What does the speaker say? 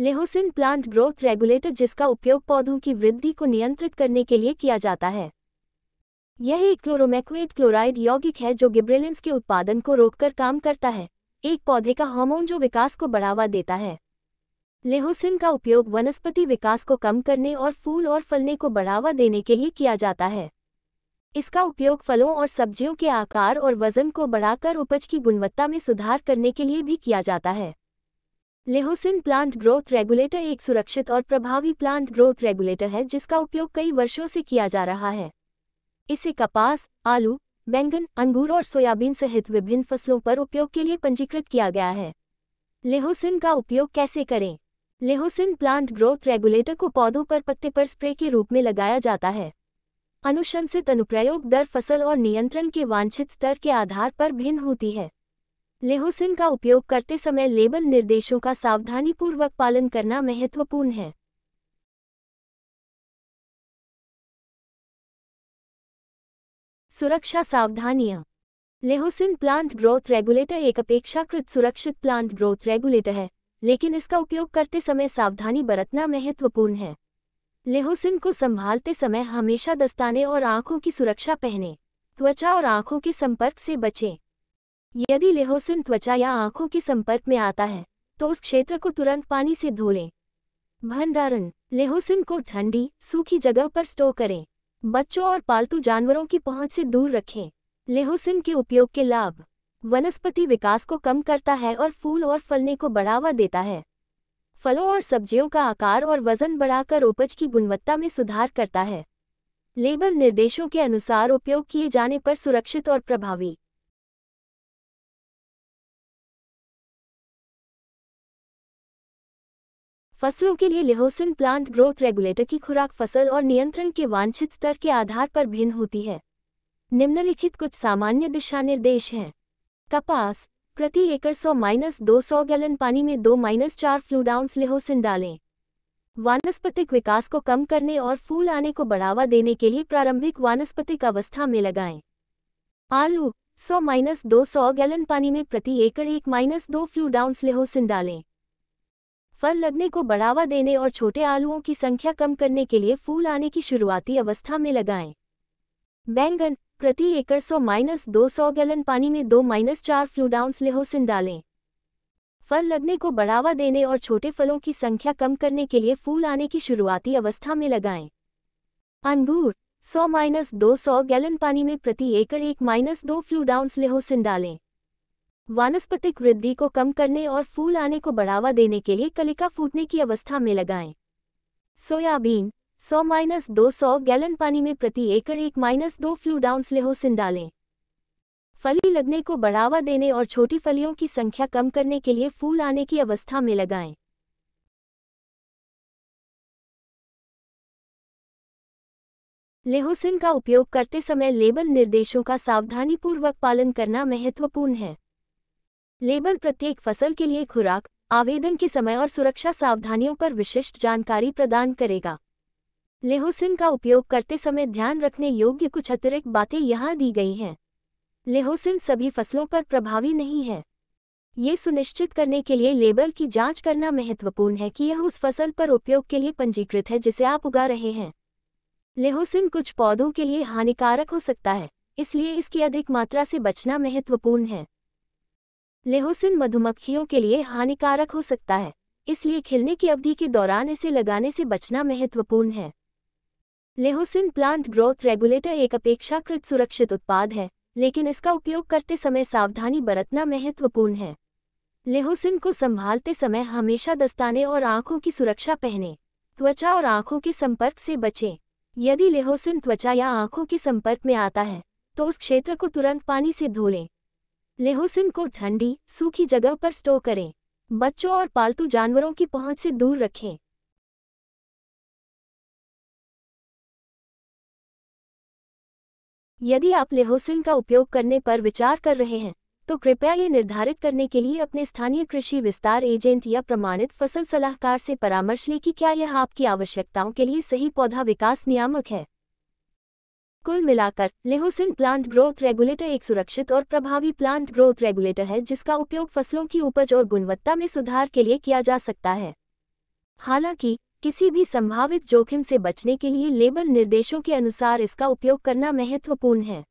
लेहोसिन plant growth regulator जिसका उपयोग पौधों की वृद्धि को नियंत्रित करने के लिए किया जाता है यह एक क्लोरोमेक्वेट क्लोराइड यौगिक है जो गिब्रेलिन्स के उत्पादन को रोककर काम करता है एक पौधे का हार्मोन जो विकास को बढ़ावा देता है लेहोसिन का उपयोग वनस्पति विकास को कम करने और फूल और फलने को बढ़ावा देने के लिए किया जाता है इसका उपयोग फलों और सब्जियों के आकार और वजन को बढ़ाकर उपज की गुणवत्ता में सुधार करने के लिए भी किया जाता है लेहोसिन प्लांट ग्रोथ रेगुलेटर एक सुरक्षित और प्रभावी प्लांट ग्रोथ रेगुलेटर है जिसका उपयोग कई वर्षों से किया जा रहा है इसे कपास आलू बैंगन अंगूर और सोयाबीन सहित विभिन्न फसलों पर उपयोग के लिए पंजीकृत किया गया है लेहोसिन का उपयोग कैसे करें लेहोसिन प्लांट ग्रोथ रेगुलेटर को पौधों पर पत्ते पर स्प्रे के रूप में लगाया जाता है अनुशंसित अनुप्रयोग दर फसल और नियंत्रण के वांछित स्तर के आधार पर भिन्न होती है लेहोसिन का उपयोग करते समय लेबल निर्देशों का सावधानीपूर्वक पालन करना महत्वपूर्ण है सुरक्षा सावधानियां लेहोसिन प्लांट ग्रोथ रेगुलेटर एक अपेक्षाकृत सुरक्षित प्लांट ग्रोथ रेगुलेटर है लेकिन इसका उपयोग करते समय सावधानी बरतना महत्वपूर्ण है लेहोसिन को संभालते समय हमेशा दस्ताने और आंखों की सुरक्षा पहने त्वचा और आंखों के संपर्क से बचें यदि लेहोसिन त्वचा या आंखों के संपर्क में आता है तो उस क्षेत्र को तुरंत पानी से धो लें भंडारण लेहोसिन को ठंडी सूखी जगह पर स्टोर करें बच्चों और पालतू जानवरों की पहुंच से दूर रखें लेहोसिन के उपयोग के लाभ वनस्पति विकास को कम करता है और फूल और फलने को बढ़ावा देता है फलों और सब्जियों का आकार और वजन बढ़ाकर उपज की गुणवत्ता में सुधार करता है लेबल निर्देशों के अनुसार उपयोग किए जाने पर सुरक्षित और प्रभावी फसलों के लिए लिहोसिन प्लांट ग्रोथ रेगुलेटर की खुराक फसल और नियंत्रण के वांछित स्तर के आधार पर भिन्न होती है निम्नलिखित कुछ सामान्य दिशा निर्देश हैं कपास प्रति एकड़ सौ माइनस दो सौ गैलन पानी में दो माइनस चार फ्लूडाउंस लिहोसिन डालें वानस्पतिक विकास को कम करने और फूल आने को बढ़ावा देने के लिए प्रारंभिक वानस्पतिक अवस्था में लगाएं आलू सौ माइनस दो सौ गैलन पानी में प्रति एकड़ एक माइनस दो फ्लूडाउंस लिहोसिन डालें फल लगने को बढ़ावा देने और छोटे आलुओं की संख्या कम करने के लिए फूल आने की शुरुआती अवस्था में लगाएं। बैंगन प्रति एकड़ सौ माइनस दो सौ गैलन पानी में दो माइनस चार फ्लूडाउंस लेहोसिन डालें फल लगने को बढ़ावा देने और छोटे फलों की संख्या कम करने के लिए फूल आने की शुरुआती अवस्था में लगाएं अंगूर सौ माइनस दो सौ गैलन पानी में प्रति एकड़ एक माइनस दो फ्लूडाउंस लेहोसिन डालें वानस्पतिक वृद्धि को कम करने और फूल आने को बढ़ावा देने के लिए कलिका फूटने की अवस्था में लगाएं। सोयाबीन 100 माइनस दो सौ गैलन पानी में प्रति एकड़ एक माइनस दो फ्लू डाउंस लेहोसिन डालें फली लगने को बढ़ावा देने और छोटी फलियों की संख्या कम करने के लिए फूल आने की अवस्था में लगाएं लेहोसिन का उपयोग करते समय लेबल निर्देशों का सावधानीपूर्वक पालन करना महत्वपूर्ण है लेबल प्रत्येक फसल के लिए खुराक आवेदन के समय और सुरक्षा सावधानियों पर विशिष्ट जानकारी प्रदान करेगा लेहोसिन का उपयोग करते समय ध्यान रखने योग्य कुछ अतिरिक्त बातें यहाँ दी गई हैं लेहोसिन सभी फसलों पर प्रभावी नहीं है ये सुनिश्चित करने के लिए लेबल की जांच करना महत्वपूर्ण है कि यह उस फसल पर उपयोग के लिए पंजीकृत है जिसे आप उगा रहे हैं लेहोसिन कुछ पौधों के लिए हानिकारक हो सकता है इसलिए इसकी अधिक मात्रा से बचना महत्वपूर्ण है लेहोसिन मधुमक्खियों के लिए हानिकारक हो सकता है इसलिए खिलने की अवधि के दौरान इसे लगाने से बचना महत्वपूर्ण है लेहोसिन प्लांट ग्रोथ रेगुलेटर एक अपेक्षाकृत सुरक्षित उत्पाद है लेकिन इसका उपयोग करते समय सावधानी बरतना महत्वपूर्ण है लेहोसिन को संभालते समय हमेशा दस्ताने और आंखों की सुरक्षा पहने त्वचा और आंखों के संपर्क से बचें यदि लेहोसिन त्वचा या आंखों के संपर्क में आता है तो उस क्षेत्र को तुरंत पानी से धो लें लेहोसिन को ठंडी सूखी जगह पर स्टोर करें बच्चों और पालतू जानवरों की पहुंच से दूर रखें यदि आप लेहोसिन का उपयोग करने पर विचार कर रहे हैं तो कृपया ये निर्धारित करने के लिए अपने स्थानीय कृषि विस्तार एजेंट या प्रमाणित फसल सलाहकार से परामर्श लें कि क्या यह आपकी आवश्यकताओं के लिए सही पौधा विकास नियामक है कुल मिलाकर लेहोसिन प्लांट ग्रोथ रेगुलेटर एक सुरक्षित और प्रभावी प्लांट ग्रोथ रेगुलेटर है जिसका उपयोग फसलों की उपज और गुणवत्ता में सुधार के लिए किया जा सकता है हालांकि किसी भी संभावित जोखिम से बचने के लिए लेबल निर्देशों के अनुसार इसका उपयोग करना महत्वपूर्ण है